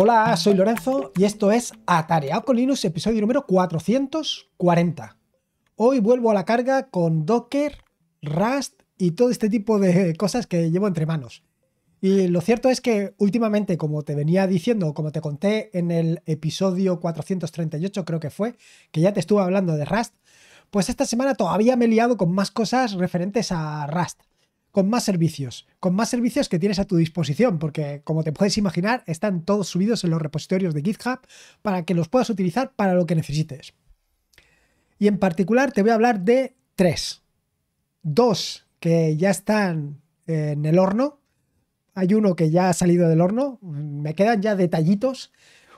Hola, soy Lorenzo y esto es Atareado con Linux, episodio número 440. Hoy vuelvo a la carga con Docker, Rust y todo este tipo de cosas que llevo entre manos. Y lo cierto es que últimamente, como te venía diciendo, como te conté en el episodio 438 creo que fue, que ya te estuve hablando de Rust, pues esta semana todavía me he liado con más cosas referentes a Rust con más servicios, con más servicios que tienes a tu disposición, porque como te puedes imaginar, están todos subidos en los repositorios de GitHub para que los puedas utilizar para lo que necesites. Y en particular te voy a hablar de tres. Dos que ya están en el horno. Hay uno que ya ha salido del horno. Me quedan ya detallitos.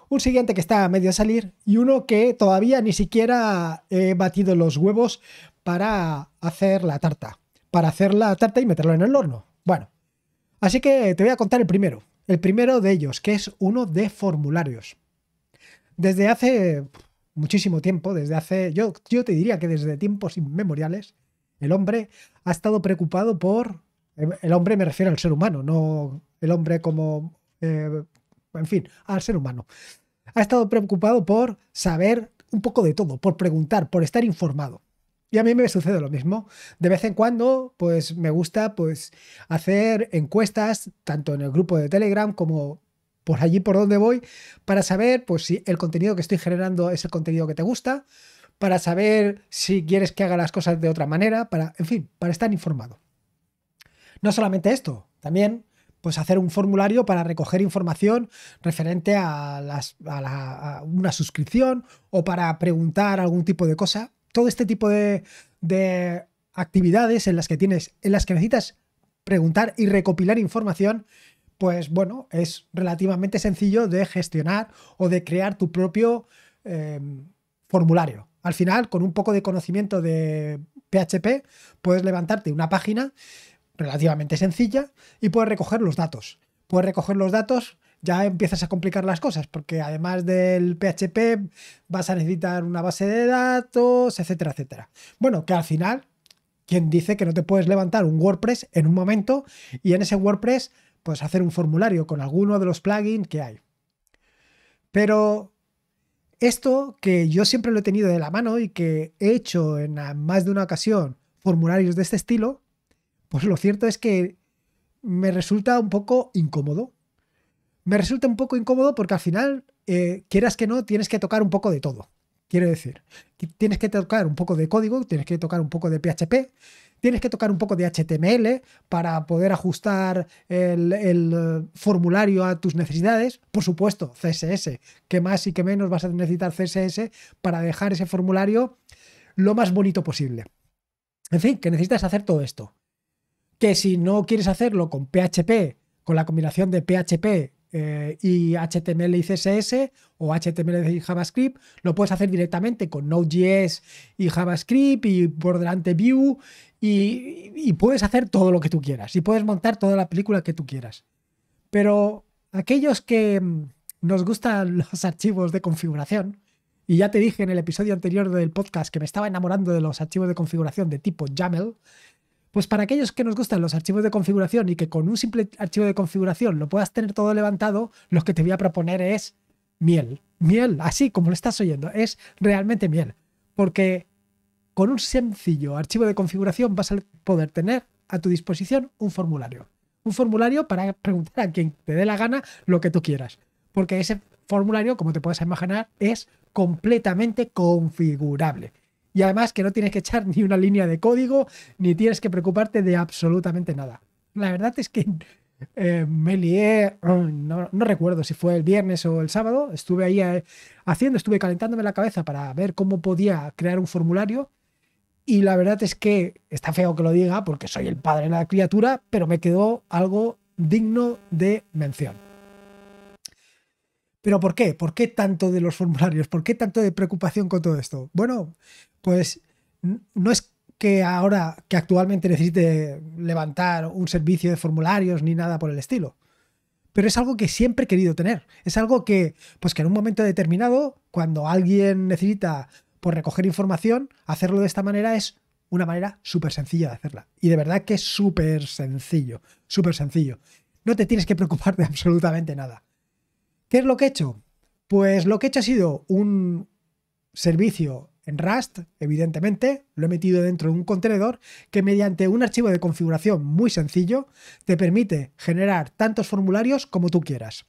Un siguiente que está a medio salir. Y uno que todavía ni siquiera he batido los huevos para hacer la tarta para hacer la tarta y meterla en el horno. Bueno, así que te voy a contar el primero. El primero de ellos, que es uno de formularios. Desde hace muchísimo tiempo, desde hace, yo, yo te diría que desde tiempos inmemoriales, el hombre ha estado preocupado por, el hombre me refiero al ser humano, no el hombre como, eh, en fin, al ser humano. Ha estado preocupado por saber un poco de todo, por preguntar, por estar informado. Y a mí me sucede lo mismo. De vez en cuando, pues me gusta pues, hacer encuestas, tanto en el grupo de Telegram como por allí por donde voy, para saber pues, si el contenido que estoy generando es el contenido que te gusta, para saber si quieres que haga las cosas de otra manera, para, en fin, para estar informado. No solamente esto, también pues hacer un formulario para recoger información referente a, las, a una suscripción o para preguntar algún tipo de cosa todo este tipo de, actividades en las que tienes, en las que necesitas preguntar y recopilar información, pues bueno, es relativamente sencillo de gestionar o de crear tu propio em, formulario. Al final, con un poco de conocimiento de PHP, puedes levantarte una página relativamente sencilla y puedes recoger los datos. Puedes recoger los datos ya empiezas a complicar las cosas, porque además del PHP vas a necesitar una base de datos, etcétera, etcétera. Bueno, que al final, quien dice que no te puedes levantar un WordPress en un momento y en ese WordPress puedes hacer un formulario con alguno de los plugins que hay. Pero esto que yo siempre lo he tenido de la mano y que he hecho en más de una ocasión formularios de este estilo, pues lo cierto es que me resulta un poco incómodo me resulta un poco incómodo porque al final, eh, quieras que no, tienes que tocar un poco de todo. Quiero decir, tienes que tocar un poco de código, tienes que tocar un poco de PHP, tienes que tocar un poco de HTML para poder ajustar el, el, eh, formulario a tus necesidades. Por supuesto, CSS, que más y que menos vas a necesitar CSS para dejar ese formulario lo más bonito posible. En fin, que necesitas hacer todo esto. Que si no quieres hacerlo con PHP, con la combinación de PHP eh, y HTML y CSS o HTML y JavaScript. Lo puedes hacer directamente con Node.js y JavaScript y por delante View y, y puedes hacer todo lo que tú quieras y puedes montar toda la película que tú quieras. Pero aquellos que mm, nos gustan los archivos de configuración, y ya te dije en el episodio anterior del podcast que me estaba enamorando de los archivos de configuración de tipo YAML, pues para aquellos que nos gustan los archivos de configuración y que con un simple archivo de configuración lo puedas tener todo levantado, lo que te voy a proponer es miel. Miel, así como lo estás oyendo, es realmente miel. Porque con un sencillo archivo de configuración vas a poder tener a tu disposición un formulario. Un formulario para preguntar a quien te dé la gana lo que tú quieras. Porque ese formulario, como te puedes imaginar, es completamente configurable y además que no tienes que echar ni una línea de código, ni tienes que preocuparte de absolutamente nada. La verdad es que eh, me lié, no, no, recuerdo si fue el viernes o el sábado, estuve ahí eh, haciendo, estuve calentándome la cabeza para ver cómo podía crear un formulario. Y la verdad es que está feo que lo diga porque soy el padre de la criatura, pero me quedó algo digno de mención. ¿Pero por qué? ¿Por qué tanto de los formularios? ¿Por qué tanto de preocupación con todo esto? Bueno, pues no es que ahora, que actualmente necesite levantar un servicio de formularios ni nada por el estilo. Pero es algo que siempre he querido tener. Es algo que, pues que en un momento determinado, cuando alguien necesita por pues, recoger información, hacerlo de esta manera es una manera súper sencilla de hacerla. Y de verdad que es súper sencillo, súper sencillo. No te tienes que preocupar de absolutamente nada. ¿Qué es lo que he hecho? Pues lo que he hecho ha sido un servicio en Rust, evidentemente, lo he metido dentro de un contenedor que mediante un archivo de configuración muy sencillo te permite generar tantos formularios como tú quieras.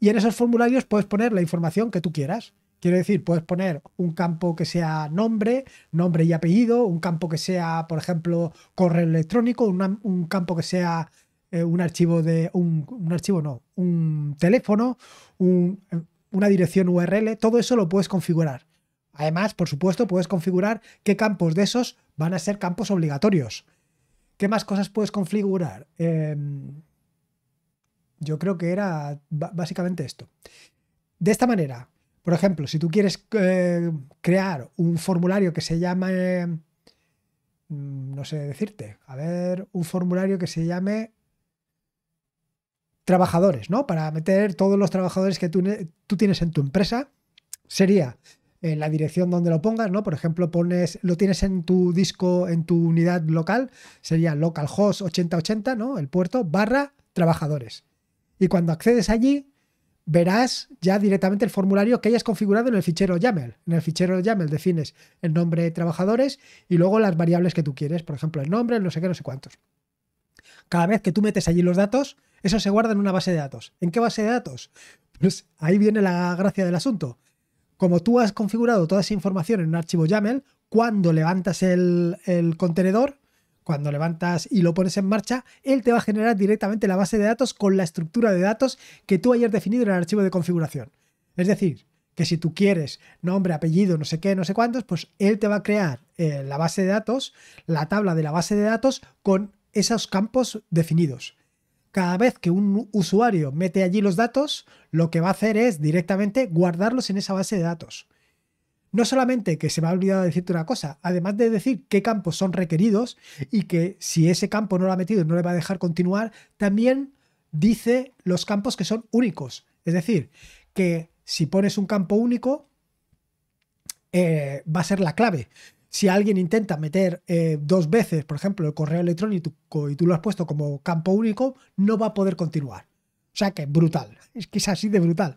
Y en esos formularios puedes poner la información que tú quieras. Quiero decir, puedes poner un campo que sea nombre, nombre y apellido, un campo que sea, por ejemplo, correo electrónico, un campo que sea eh, un archivo de. Un, archivo no, un teléfono, eh, una dirección URL, todo eso lo puedes configurar. Además, por supuesto, puedes configurar qué campos de esos van a ser campos obligatorios. ¿Qué más cosas puedes configurar? Em, yo creo que era básicamente esto. De esta manera, por ejemplo, si tú quieres eh, crear un formulario que se llame, mm, no sé decirte, a ver, un formulario que se llame trabajadores, ¿no? Para meter todos los trabajadores que tú tienes en tu empresa, sería en la dirección donde lo pongas, ¿no? Por ejemplo, pones, lo tienes en tu disco, en tu unidad local, sería localhost 8080, ¿no? El puerto, barra trabajadores. Y cuando accedes allí, verás ya directamente el formulario que hayas configurado en el fichero YAML. En el fichero YAML defines el nombre trabajadores y luego las variables que tú quieres, por ejemplo, el nombre, no sé qué, no sé cuántos. Cada vez que tú metes allí los datos, eso se guarda en una base de datos. ¿En qué base de datos? Pues ahí viene la gracia del asunto como tú has configurado toda esa información en un archivo YAML, cuando levantas el, contenedor, cuando levantas y lo pones en marcha, él te va a generar directamente la base de datos con la estructura de datos que tú hayas definido en el archivo de configuración. Es decir, que si tú quieres nombre, apellido, no sé qué, no sé cuántos, pues él te va a crear eh, la base de datos, la tabla de la base de datos con esos campos definidos cada vez que un usuario mete allí los datos, lo que va a hacer es directamente guardarlos en esa base de datos. No solamente que se me ha olvidado decirte una cosa, además de decir qué campos son requeridos y que si ese campo no lo ha metido no le va a dejar continuar, también dice los campos que son únicos. Es decir, que si pones un campo único, eh, va a ser la clave si alguien intenta meter eh, dos veces, por ejemplo, el correo electrónico y tú lo has puesto como campo único, no va a poder continuar. O sea que brutal. Es que es así de brutal.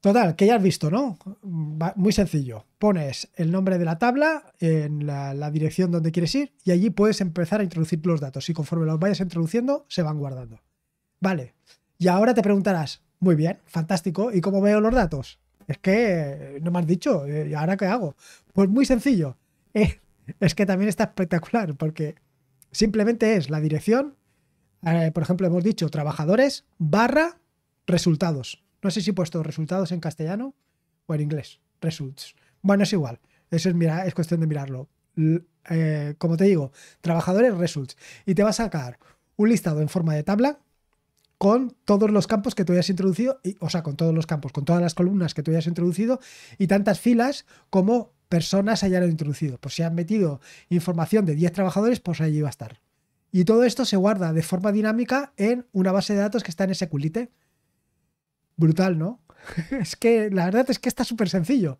Total, que ya has visto, ¿no? muy sencillo. Pones el nombre de la tabla en la, dirección donde quieres ir y allí puedes empezar a introducir los datos y conforme los vayas introduciendo se van guardando. Vale, y ahora te preguntarás, muy bien, fantástico, ¿y cómo veo los datos? Es que eh, no me has dicho, eh, ¿y ahora qué hago? Pues muy sencillo. es que también está espectacular porque simplemente es la dirección, eh, por ejemplo, hemos dicho trabajadores barra resultados. No sé si he puesto resultados en castellano o en inglés. Results. Bueno, es igual. Eso es, mira, es cuestión de mirarlo. como te digo, trabajadores results. Y te va a sacar un listado en forma de tabla con todos los campos que tú hayas introducido, y, o sea, con todos los campos, con todas las columnas que tú hayas introducido y tantas filas como personas hayan introducido. Pues si han metido información de 10 trabajadores, pues allí va a estar. Y todo esto se guarda de forma dinámica en una base de datos que está en ese culite. Brutal, ¿no? es que la verdad es que está súper sencillo.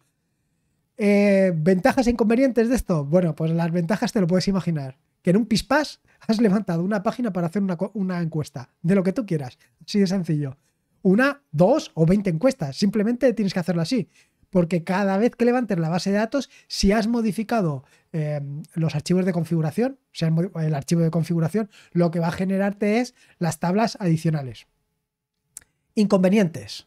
Eh, ¿Ventajas e inconvenientes de esto? Bueno, pues las ventajas te lo puedes imaginar que en un pispás has levantado una página para hacer una, encuesta, de lo que tú quieras, así de sencillo. Una, dos o veinte encuestas, simplemente tienes que hacerlo así porque cada vez que levantes la base de datos, si has modificado eh, los archivos de configuración, o el archivo de configuración, lo que va a generarte es las tablas adicionales. Inconvenientes.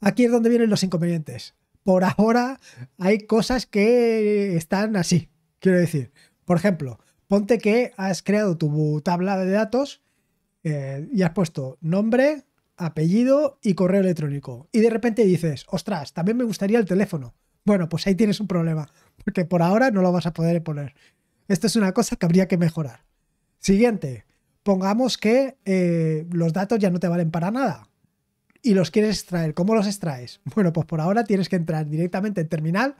Aquí es donde vienen los inconvenientes. Por ahora hay cosas que están así, quiero decir. Por ejemplo, Ponte que has creado tu tabla de datos eh, y has puesto nombre, apellido y correo electrónico. Y de repente dices, ostras, también me gustaría el teléfono. Bueno, pues ahí tienes un problema, porque por ahora no lo vas a poder poner. Esto es una cosa que habría que mejorar. Siguiente, pongamos que eh, los datos ya no te valen para nada y los quieres extraer. ¿Cómo los extraes? Bueno, pues por ahora tienes que entrar directamente en terminal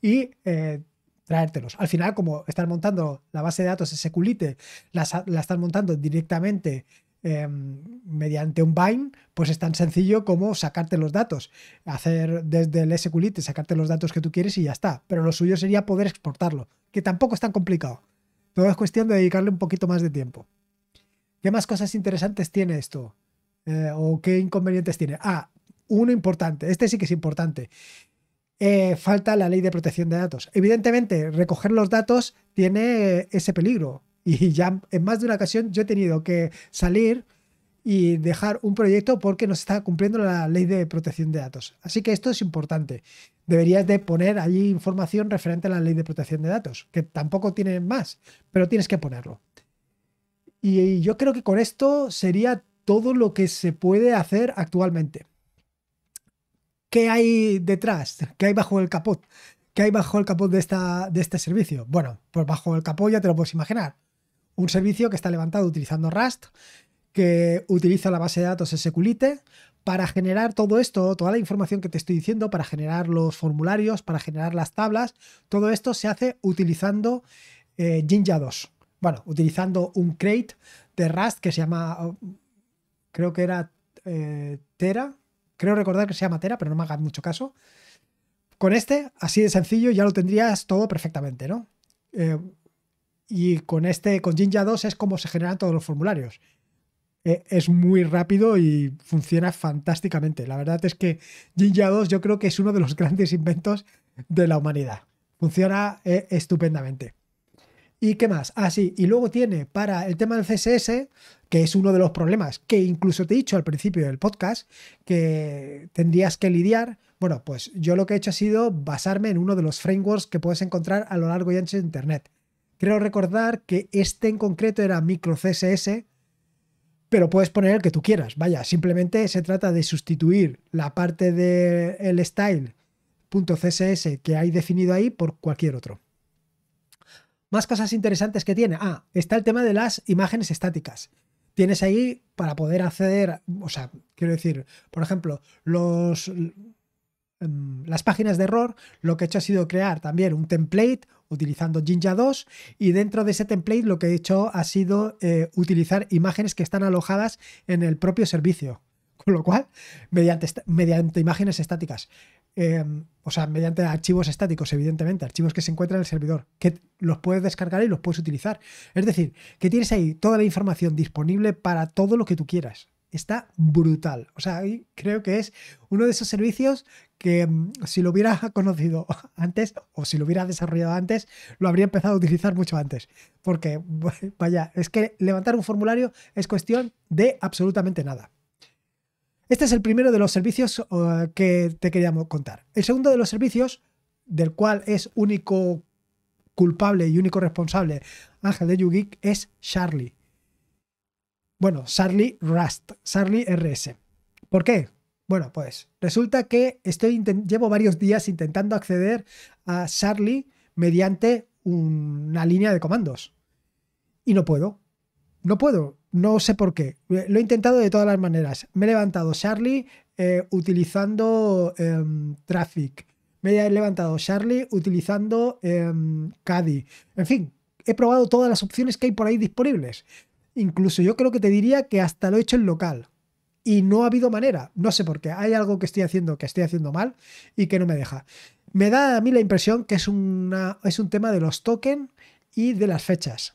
y eh, traértelos. Al final, como están montando la base de datos SQLite, la, la estás montando directamente em, mediante un bind, pues es tan sencillo como sacarte los datos, hacer desde el SQLite, sacarte los datos que tú quieres y ya está. Pero lo suyo sería poder exportarlo, que tampoco es tan complicado. Todo es cuestión de dedicarle un poquito más de tiempo. ¿Qué más cosas interesantes tiene esto? Eh, ¿O qué inconvenientes tiene? Ah, uno importante, este sí que es importante. Eh, falta la ley de protección de datos. Evidentemente, recoger los datos tiene ese peligro. Y ya en más de una ocasión yo he tenido que salir y dejar un proyecto porque no se está cumpliendo la ley de protección de datos. Así que esto es importante. Deberías de poner allí información referente a la ley de protección de datos, que tampoco tiene más, pero tienes que ponerlo. Y yo creo que con esto sería todo lo que se puede hacer actualmente qué hay detrás, qué hay bajo el capot, qué hay bajo el capot de, esta, de este servicio. Bueno, pues bajo el capot ya te lo puedes imaginar. Un servicio que está levantado utilizando Rust, que utiliza la base de datos SQLite para generar todo esto, toda la información que te estoy diciendo, para generar los formularios, para generar las tablas, todo esto se hace utilizando eh, Jinja 2. Bueno, utilizando un crate de Rust que se llama, creo que era eh, Tera, Creo recordar que sea Matera, pero no me hagan mucho caso. Con este, así de sencillo, ya lo tendrías todo perfectamente, ¿no? Eh, y con este, con Jinja 2 es como se generan todos los formularios. Eh, es muy rápido y funciona fantásticamente. La verdad es que Jinja 2 yo creo que es uno de los grandes inventos de la humanidad. Funciona eh, estupendamente. ¿Y qué más? Ah, sí, y luego tiene para el tema del CSS, que es uno de los problemas que incluso te he dicho al principio del podcast, que tendrías que lidiar. Bueno, pues yo lo que he hecho ha sido basarme en uno de los frameworks que puedes encontrar a lo largo y ancho de Internet. Creo recordar que este en concreto era micro CSS, pero puedes poner el que tú quieras. Vaya, simplemente se trata de sustituir la parte del style.css que hay definido ahí por cualquier otro. Más cosas interesantes que tiene. Ah, está el tema de las imágenes estáticas. Tienes ahí para poder acceder, o sea, quiero decir, por ejemplo, los, mm, las páginas de error, lo que he hecho ha sido crear también un template utilizando Jinja 2 y dentro de ese template lo que he hecho ha sido eh, utilizar imágenes que están alojadas en el propio servicio. Con lo cual, mediante, mediante imágenes estáticas. Em, o sea, mediante archivos estáticos, evidentemente, archivos que se encuentran en el servidor, que los puedes descargar y los puedes utilizar. Es decir, que tienes ahí toda la información disponible para todo lo que tú quieras. Está brutal. O sea, creo que es uno de esos servicios que em, si lo hubiera conocido antes o si lo hubiera desarrollado antes, lo habría empezado a utilizar mucho antes. Porque, vaya, es que levantar un formulario es cuestión de absolutamente nada. Este es el primero de los servicios eh, que te queríamos contar. El segundo de los servicios, del cual es único culpable y único responsable Ángel de YouGeek, es Charlie. Bueno, Charlie Rust, Charlie RS. ¿Por qué? Bueno, pues resulta que estoy llevo varios días intentando acceder a Charlie mediante una línea de comandos. Y no puedo. No puedo. No sé por qué. Eh, lo he intentado de todas las maneras. Me he levantado Charlie eh, utilizando em, Traffic. Me he levantado Charlie utilizando Cadi. Em, Caddy. En fin, he probado todas las opciones que hay por ahí disponibles. Incluso yo creo que te diría que hasta lo he hecho en local. Y no ha habido manera. No sé por qué. Hay algo que estoy haciendo que estoy haciendo mal y que no me deja. Me da a mí la impresión que es, una, es un tema de los tokens y de las fechas.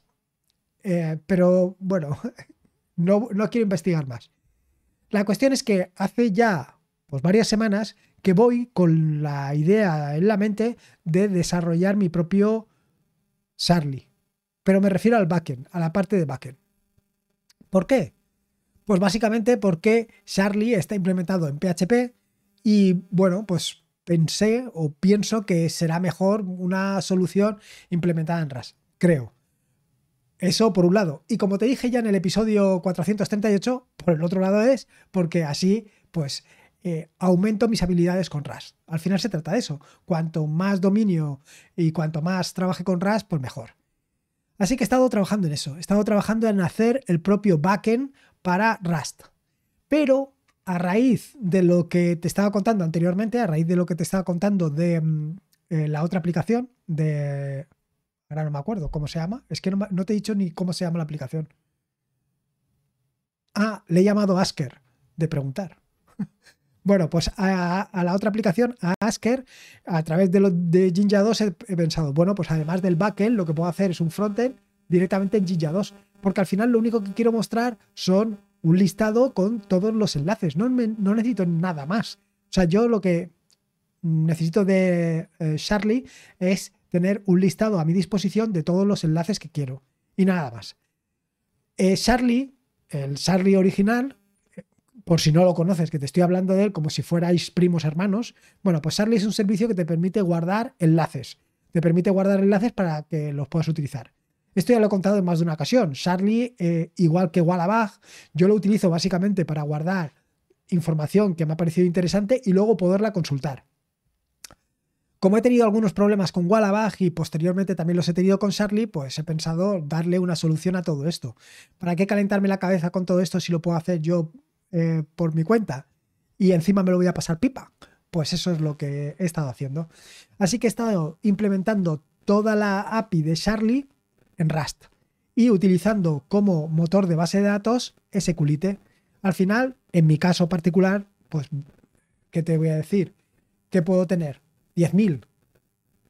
Eh, pero bueno, no, quiero investigar más. La cuestión es que hace ya pues, varias semanas que voy con la idea en la mente de desarrollar mi propio Charlie. Pero me refiero al backend, a la parte de backend. ¿Por qué? Pues básicamente porque Charlie está implementado en PHP y bueno, pues pensé o pienso que será mejor una solución implementada en RAS, creo. Eso por un lado. Y como te dije ya en el episodio 438, por el otro lado es porque así pues eh, aumento mis habilidades con Rust. Al final se trata de eso. Cuanto más dominio y cuanto más trabaje con Rust, pues mejor. Así que he estado trabajando en eso. He estado trabajando en hacer el propio backend para Rust. Pero a raíz de lo que te estaba contando anteriormente, a raíz de lo que te estaba contando de mm, eh, la otra aplicación de Ahora no me acuerdo cómo se llama. Es que no, te he dicho ni cómo se llama la aplicación. Ah, le he llamado Asker, de preguntar. bueno, pues a, la otra aplicación, a Asker, a través de, lo, Jinja 2 he, pensado, bueno, pues además del backend, lo que puedo hacer es un frontend directamente en Jinja 2. Porque al final lo único que quiero mostrar son un listado con todos los enlaces. No, necesito nada más. O sea, yo lo que necesito de eh, Charlie es tener un listado a mi disposición de todos los enlaces que quiero. Y nada más. Eh, Charlie, el Charlie original, eh, por si no lo conoces, que te estoy hablando de él como si fuerais primos hermanos, bueno, pues Charlie es un servicio que te permite guardar enlaces. Te permite guardar enlaces para que los puedas utilizar. Esto ya lo he contado en más de una ocasión. Charlie, eh, igual que Wallabag, yo lo utilizo básicamente para guardar información que me ha parecido interesante y luego poderla consultar. Como he tenido algunos problemas con Wallabag y posteriormente también los he tenido con Charlie, pues he pensado darle una solución a todo esto. ¿Para qué calentarme la cabeza con todo esto si lo puedo hacer yo eh, por mi cuenta? Y encima me lo voy a pasar pipa. Pues eso es lo que he estado haciendo. Así que he estado implementando toda la API de Charlie en Rust y utilizando como motor de base de datos ese culite. Al final, en mi caso particular, pues, ¿qué te voy a decir? ¿Qué puedo tener? 10.000.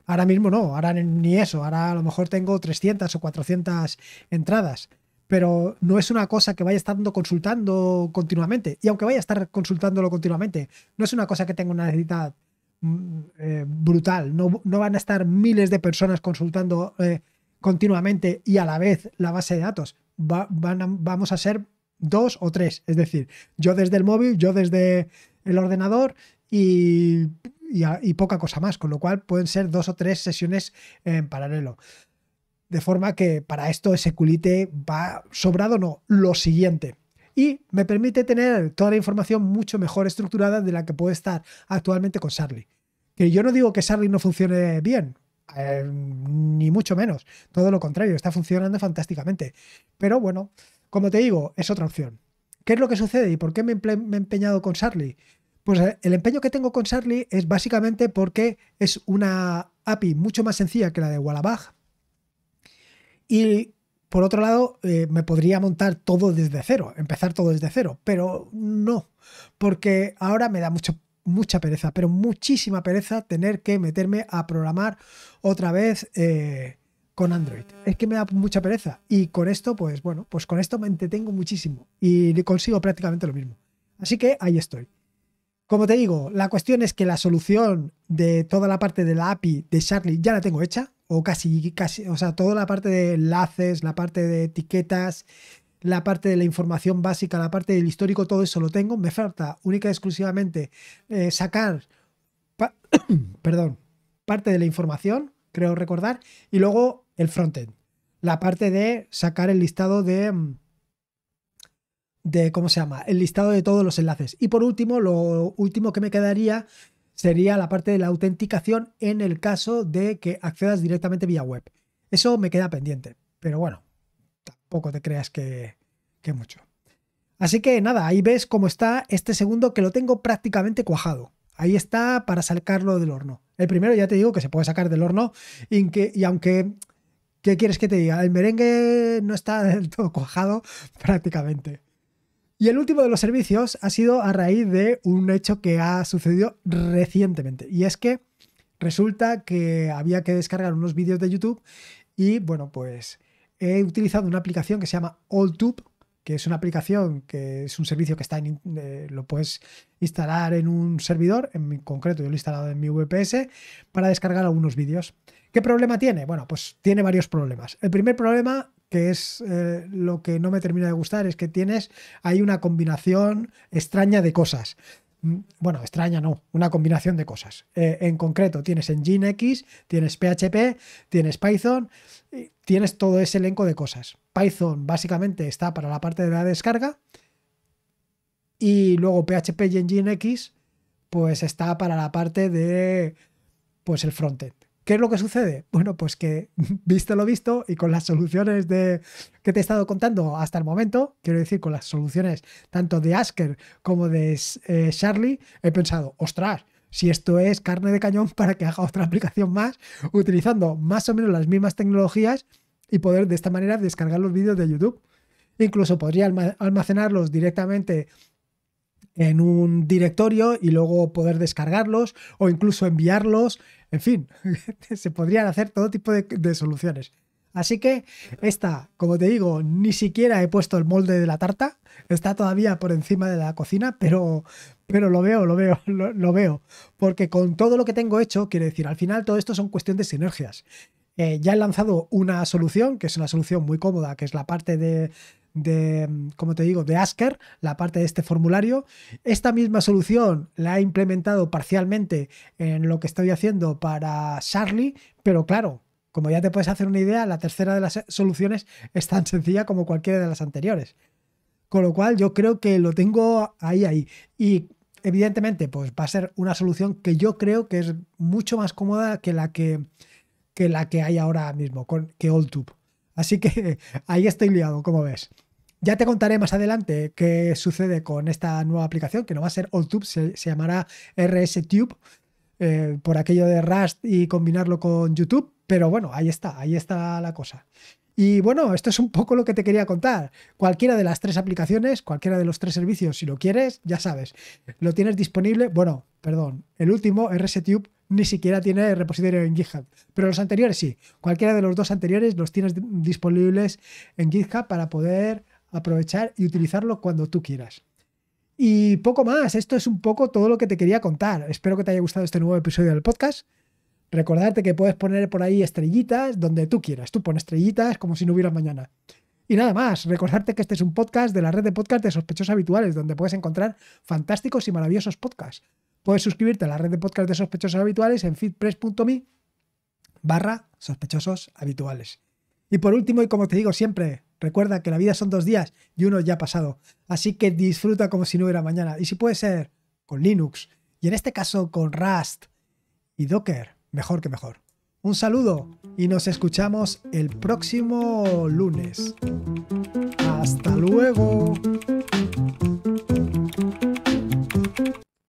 Ahora mismo no, ahora ni eso, ahora a lo mejor tengo 300 o 400 entradas, pero no es una cosa que vaya estando consultando continuamente. Y aunque vaya a estar consultándolo continuamente, no es una cosa que tenga una necesidad mm, eh, brutal. No, no, van a estar miles de personas consultando eh, continuamente y a la vez la base de datos. Va, vamos a ser dos o tres. Es decir, yo desde el móvil, yo desde el ordenador y, poca cosa más, con lo cual pueden ser dos o tres sesiones en paralelo. De forma que para esto ese culite va sobrado, no, lo siguiente. Y me permite tener toda la información mucho mejor estructurada de la que puede estar actualmente con Sarli. Que yo no digo que Sarli no funcione bien, eh, ni mucho menos. Todo lo contrario, está funcionando fantásticamente. Pero bueno, como te digo, es otra opción. ¿Qué es lo que sucede y por qué me, he empeñado con Sarli? Pues eh, el empeño que tengo con Charlie es básicamente porque es una API mucho más sencilla que la de Wallabag. Y por otro lado, eh, me podría montar todo desde cero, empezar todo desde cero, pero no, porque ahora me da mucho, mucha pereza, pero muchísima pereza tener que meterme a programar otra vez. Eh, con Android. Es que me da mucha pereza. Y con esto, pues bueno, pues con esto me entretengo muchísimo y consigo prácticamente lo mismo. Así que ahí estoy. Como te digo, la cuestión es que la solución de toda la parte de la API de Charlie ya la tengo hecha, o casi, casi, o sea, toda la parte de enlaces, la parte de etiquetas, la parte de la información básica, la parte del histórico, todo eso lo tengo. Me falta única y exclusivamente eh, sacar, perdón, parte de la información, creo recordar, y luego el frontend, la parte de sacar el listado de mm, de, ¿cómo se llama? El listado de todos los enlaces. Y por último, lo último que me quedaría sería la parte de la autenticación en el caso de que accedas directamente vía web. Eso me queda pendiente, pero bueno, tampoco te creas que, mucho. Así que nada, ahí ves cómo está este segundo que lo tengo prácticamente cuajado. Ahí está para sacarlo del horno. El primero ya te digo que se puede sacar del horno y, que, y aunque, ¿qué quieres que te diga? El merengue no está del todo cuajado prácticamente. Y el último de los servicios ha sido a raíz de un hecho que ha sucedido recientemente. Y es que resulta que había que descargar unos vídeos de YouTube y bueno, pues he utilizado una aplicación que se llama AllTube, que es una aplicación que es un servicio que está en, eh, lo puedes instalar en un servidor, en concreto yo lo he instalado en mi VPS, para descargar algunos vídeos. ¿Qué problema tiene? Bueno, pues tiene varios problemas. El primer problema que es eh, lo que no me termina de gustar, es que tienes, hay una combinación extraña de cosas. Mm, bueno, extraña no, una combinación de cosas. Eh, en concreto, tienes Nginx, tienes PHP, tienes Python, tienes todo ese elenco de cosas. Python básicamente está para la parte de la descarga y luego PHP y Nginx pues está para la parte de pues el frontend ¿Qué es lo que sucede? Bueno, pues que visto lo visto y con las soluciones de, que te he estado contando hasta el momento, quiero decir, con las soluciones tanto de Asker como de eh, Charlie, he pensado, ostras, si esto es carne de cañón para que haga otra aplicación más, utilizando más o menos las mismas tecnologías y poder de esta manera descargar los vídeos de YouTube. Incluso podría almacenarlos directamente en un directorio y luego poder descargarlos o incluso enviarlos en fin, se podrían hacer todo tipo de, soluciones. Así que esta, como te digo, ni siquiera he puesto el molde de la tarta. Está todavía por encima de la cocina, pero, pero lo veo, lo veo, lo, veo. Porque con todo lo que tengo hecho, quiero decir, al final todo esto son cuestiones de sinergias. Eh, ya he lanzado una solución, que es una solución muy cómoda, que es la parte de, de, como te digo, de Asker, la parte de este formulario. Esta misma solución la he implementado parcialmente en lo que estoy haciendo para Charlie, pero claro, como ya te puedes hacer una idea, la tercera de las soluciones es tan sencilla como cualquiera de las anteriores. Con lo cual yo creo que lo tengo ahí, ahí. Y evidentemente, pues va a ser una solución que yo creo que es mucho más cómoda que la que, que, la que hay ahora mismo, con, que OldTube. Así que ahí estoy liado, como ves. Ya te contaré más adelante qué sucede con esta nueva aplicación, que no va a ser OldTube, se, llamará RSTube, Tube, eh, por aquello de Rust y combinarlo con YouTube, pero bueno, ahí está, ahí está la cosa. Y bueno, esto es un poco lo que te quería contar. Cualquiera de las tres aplicaciones, cualquiera de los tres servicios, si lo quieres, ya sabes, lo tienes disponible. Bueno, perdón, el último, RSTube, ni siquiera tiene repositorio en GitHub. Pero los anteriores sí. Cualquiera de los dos anteriores los tienes disponibles en GitHub para poder aprovechar y utilizarlo cuando tú quieras. Y poco más, esto es un poco todo lo que te quería contar. Espero que te haya gustado este nuevo episodio del podcast. Recordarte que puedes poner por ahí estrellitas donde tú quieras. Tú pones estrellitas como si no hubiera mañana. Y nada más, recordarte que este es un podcast de la red de podcast de sospechosos habituales, donde puedes encontrar fantásticos y maravillosos podcasts Puedes suscribirte a la red de podcast de sospechosos habituales en feedpress.me barra sospechosos habituales. Y por último, y como te digo siempre, recuerda que la vida son dos días y uno ya ha pasado. Así que disfruta como si no hubiera mañana. Y si puede ser con Linux, y en este caso con Rust y Docker, mejor que mejor. Un saludo y nos escuchamos el próximo lunes. Hasta luego.